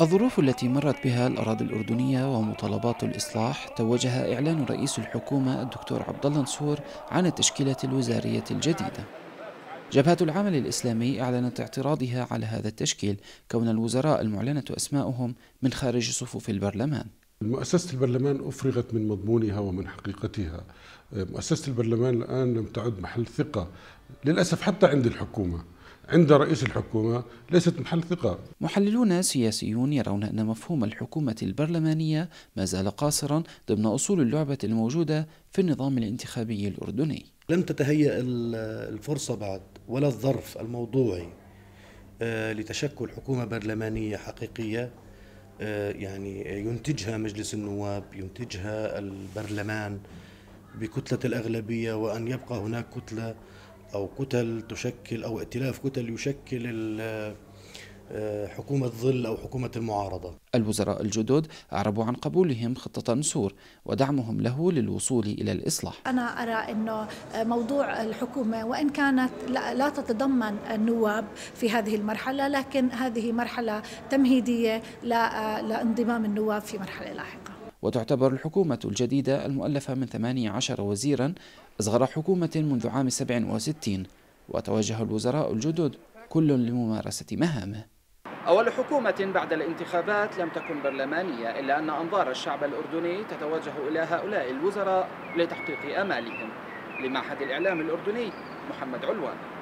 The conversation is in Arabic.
الظروف التي مرت بها الأراضي الأردنية ومطالبات الإصلاح توجها إعلان رئيس الحكومة الدكتور عبد الله نصور عن التشكيلة الوزارية الجديدة. جبهة العمل الإسلامي أعلنت اعتراضها على هذا التشكيل كون الوزراء المعلنة أسماؤهم من خارج صفوف البرلمان. مؤسسة البرلمان أفرغت من مضمونها ومن حقيقتها مؤسسة البرلمان الآن لم تعد محل ثقة للأسف حتى عند الحكومة عند رئيس الحكومة ليست محل ثقة محللون سياسيون يرون أن مفهوم الحكومة البرلمانية ما زال قاصرا ضمن أصول اللعبة الموجودة في النظام الانتخابي الأردني لم تتهيأ الفرصة بعد ولا الظرف الموضوعي آه، لتشكل حكومة برلمانية حقيقية آه، يعني ينتجها مجلس النواب ينتجها البرلمان بكتلة الأغلبية وأن يبقى هناك كتلة أو كتل تشكل أو ائتلاف كتل يشكل آه، حكومة ظل أو حكومة المعارضة الوزراء الجدد أعربوا عن قبولهم خطة نسور ودعمهم له للوصول إلى الإصلاح أنا أرى أنه موضوع الحكومة وإن كانت لا تتضمن النواب في هذه المرحلة لكن هذه مرحلة تمهيدية لانضمام آه، النواب في مرحلة لاحقة وتعتبر الحكومة الجديدة المؤلفة من 18 وزيرا أصغر حكومة منذ عام 67 وتوجه الوزراء الجدد كل لممارسة مهامه أول حكومة بعد الانتخابات لم تكن برلمانية إلا أن أنظار الشعب الأردني تتوجه إلى هؤلاء الوزراء لتحقيق آمالهم لمعهد الإعلام الأردني محمد علوان